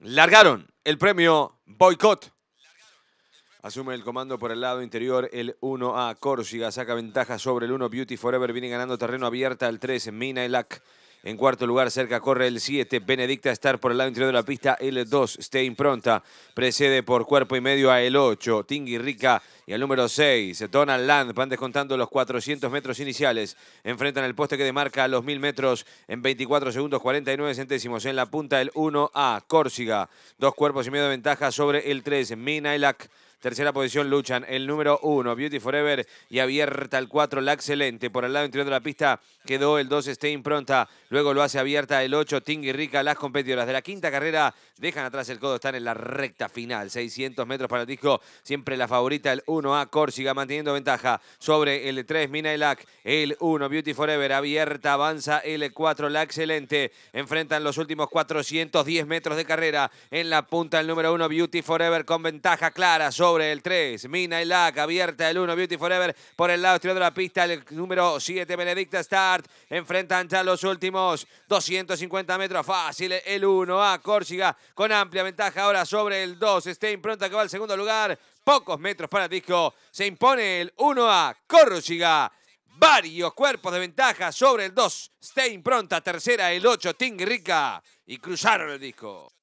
Largaron el premio Boicot. Asume el comando por el lado interior el 1A. Córsiga saca ventaja sobre el 1. Beauty Forever viene ganando terreno abierta al 3. Mina Elac. En cuarto lugar, cerca corre el 7. Benedicta Estar por el lado interior de la pista. El 2, Stay Impronta. Precede por cuerpo y medio a el 8. Tingui Rica y al número 6, Donald Land. Van descontando los 400 metros iniciales. Enfrentan el poste que demarca los 1000 metros en 24 segundos 49 centésimos. En la punta el 1A, Córsiga. Dos cuerpos y medio de ventaja sobre el 3, Minailak. Tercera posición luchan el número 1, Beauty Forever, y abierta el 4, La Excelente. Por el lado interior de la pista quedó el 2, Staying Pronta. Luego lo hace abierta el 8, y Rica. Las competidoras de la quinta carrera dejan atrás el codo, están en la recta final. 600 metros para el disco. Siempre la favorita, el 1A Corsica. manteniendo ventaja sobre el 3, Mina El 1, Beauty Forever, abierta, avanza el 4, La Excelente. Enfrentan los últimos 410 metros de carrera. En la punta, el número 1, Beauty Forever, con ventaja clara sobre el 3. Mina y Lack, abierta el 1, Beauty Forever por el lado exterior de la pista, el número 7, Benedicta Start. Enfrentan ya los últimos 250 metros. Fácil el 1 a Córsiga con amplia ventaja ahora sobre el 2. Stein pronta que va al segundo lugar. Pocos metros para el disco. Se impone el 1 a Córsiga varios cuerpos de ventaja sobre el 2. Stein pronta, tercera el 8, Ting Rica. Y cruzaron el disco.